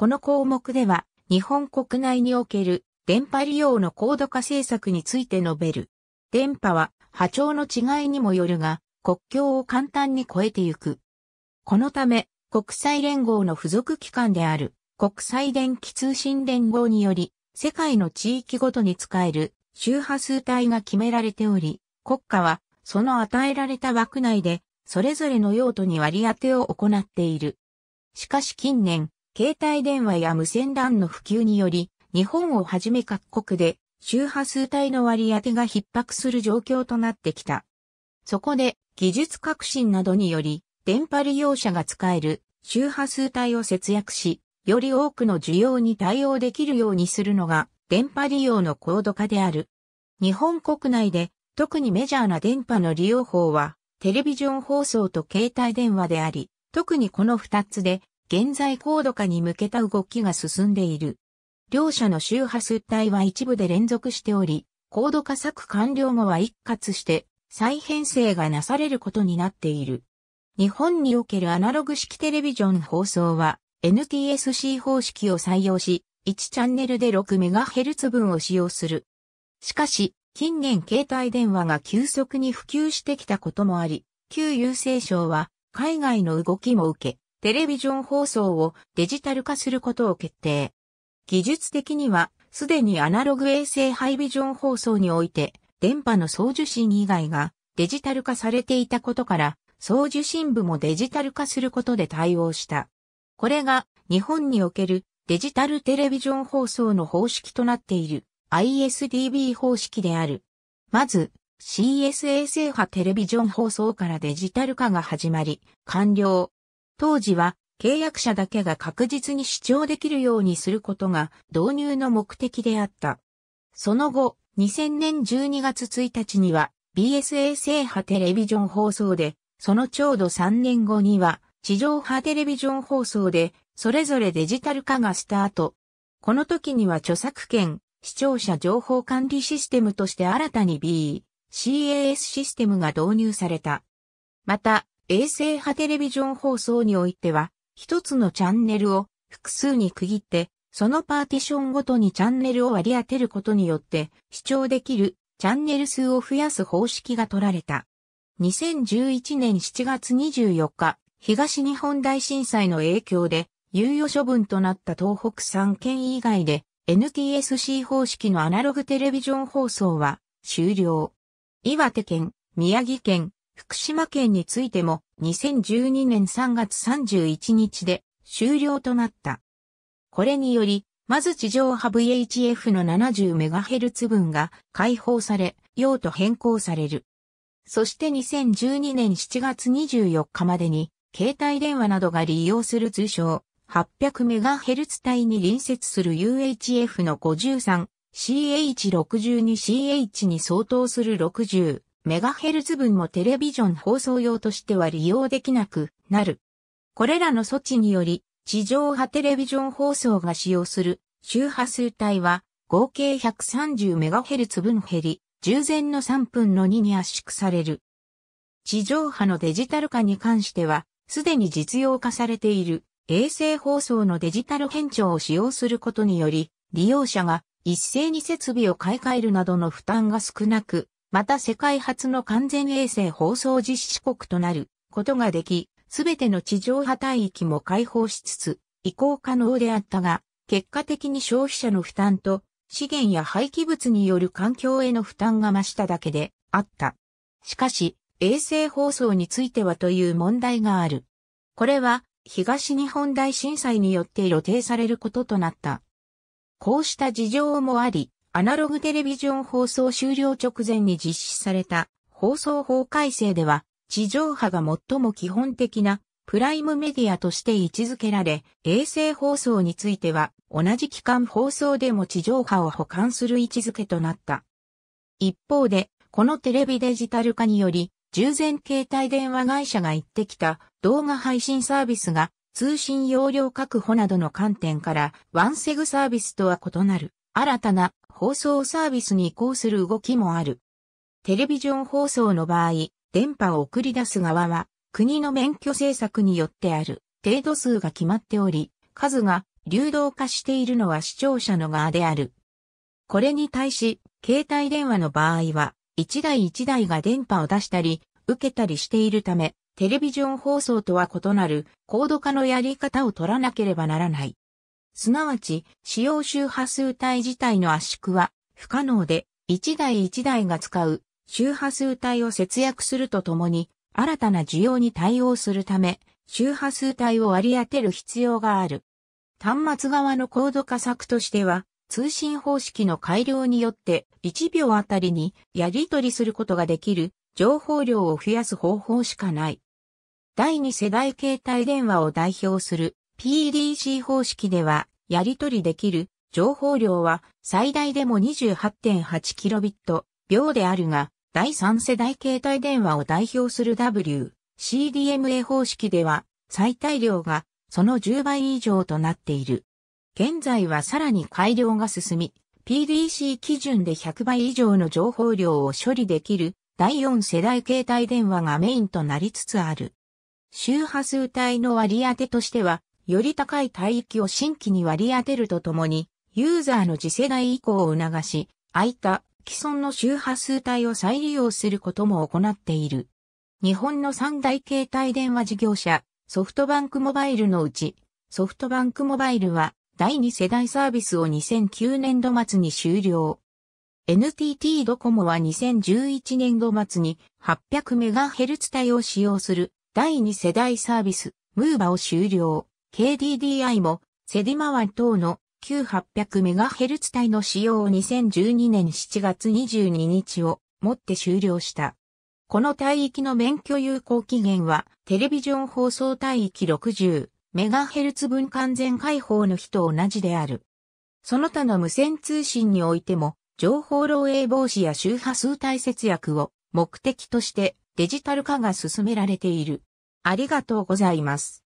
この項目では、日本国内における電波利用の高度化政策について述べる。電波は波長の違いにもよるが、国境を簡単に超えてゆく。このため、国際連合の付属機関である国際電気通信連合により、世界の地域ごとに使える周波数帯が決められており、国家はその与えられた枠内で、それぞれの用途に割り当てを行っている。しかし近年、携帯電話や無線 LAN の普及により、日本をはじめ各国で周波数帯の割り当てが逼迫する状況となってきた。そこで技術革新などにより、電波利用者が使える周波数帯を節約し、より多くの需要に対応できるようにするのが電波利用の高度化である。日本国内で特にメジャーな電波の利用法はテレビジョン放送と携帯電話であり、特にこの二つで現在高度化に向けた動きが進んでいる。両者の周波数帯は一部で連続しており、高度化策完了後は一括して再編成がなされることになっている。日本におけるアナログ式テレビジョン放送は NTSC 方式を採用し、1チャンネルで 6MHz 分を使用する。しかし、近年携帯電話が急速に普及してきたこともあり、旧郵政省は海外の動きも受け、テレビジョン放送をデジタル化することを決定。技術的には、すでにアナログ衛星ハイビジョン放送において、電波の送受信以外がデジタル化されていたことから、送受信部もデジタル化することで対応した。これが日本におけるデジタルテレビジョン放送の方式となっている ISDB 方式である。まず CS 衛星波テレビジョン放送からデジタル化が始まり、完了。当時は契約者だけが確実に主張できるようにすることが導入の目的であった。その後、2000年12月1日には BSA 制覇テレビジョン放送で、そのちょうど3年後には地上波テレビジョン放送で、それぞれデジタル化がスタート。この時には著作権、視聴者情報管理システムとして新たに B、CAS システムが導入された。また、衛星派テレビジョン放送においては、一つのチャンネルを複数に区切って、そのパーティションごとにチャンネルを割り当てることによって、視聴できるチャンネル数を増やす方式が取られた。2011年7月24日、東日本大震災の影響で、猶予処分となった東北3県以外で、NTSC 方式のアナログテレビジョン放送は終了。岩手県、宮城県、福島県についても2012年3月31日で終了となった。これにより、まず地上波 VHF の 70MHz 分が解放され、用途変更される。そして2012年7月24日までに、携帯電話などが利用する通称 800MHz 帯に隣接する UHF の 53CH62CH に相当する60メガヘルツ分もテレビジョン放送用としては利用できなくなる。これらの措置により、地上波テレビジョン放送が使用する周波数帯は合計1 3 0ヘルツ分減り、従前の3分の2に圧縮される。地上波のデジタル化に関しては、すでに実用化されている衛星放送のデジタル変調を使用することにより、利用者が一斉に設備を買い替えるなどの負担が少なく、また世界初の完全衛星放送実施国となることができ、すべての地上波帯域も開放しつつ、移行可能であったが、結果的に消費者の負担と資源や廃棄物による環境への負担が増しただけであった。しかし、衛星放送についてはという問題がある。これは東日本大震災によって予定されることとなった。こうした事情もあり、アナログテレビジョン放送終了直前に実施された放送法改正では、地上波が最も基本的なプライムメディアとして位置づけられ、衛星放送については同じ期間放送でも地上波を保管する位置づけとなった。一方で、このテレビデジタル化により、従前携帯電話会社が言ってきた動画配信サービスが通信容量確保などの観点からワンセグサービスとは異なる新たな放送サービスに移行する動きもある。テレビジョン放送の場合、電波を送り出す側は、国の免許政策によってある程度数が決まっており、数が流動化しているのは視聴者の側である。これに対し、携帯電話の場合は、1台1台が電波を出したり、受けたりしているため、テレビジョン放送とは異なる高度化のやり方を取らなければならない。すなわち、使用周波数帯自体の圧縮は不可能で、1台1台が使う周波数帯を節約するとともに、新たな需要に対応するため、周波数帯を割り当てる必要がある。端末側の高度化策としては、通信方式の改良によって1秒あたりにやり取りすることができる情報量を増やす方法しかない。第2世代携帯電話を代表する PDC 方式では、やり取りできる情報量は最大でも 28.8kb 秒であるが、第3世代携帯電話を代表する WCDMA 方式では、最大量がその10倍以上となっている。現在はさらに改良が進み、PDC 基準で100倍以上の情報量を処理できる第4世代携帯電話がメインとなりつつある。周波数帯の割り当てとしては、より高い帯域を新規に割り当てるとともに、ユーザーの次世代移行を促し、空いた既存の周波数帯を再利用することも行っている。日本の三大携帯電話事業者、ソフトバンクモバイルのうち、ソフトバンクモバイルは第2世代サービスを2009年度末に終了。NTT ドコモは2011年度末に 800MHz 帯を使用する第2世代サービス、ムーバを終了。KDDI も、セディマワン等の 9800MHz 帯の使用を2012年7月22日をもって終了した。この帯域の免許有効期限は、テレビジョン放送帯域 60MHz 分完全開放の日と同じである。その他の無線通信においても、情報漏洩防止や周波数帯節約を目的としてデジタル化が進められている。ありがとうございます。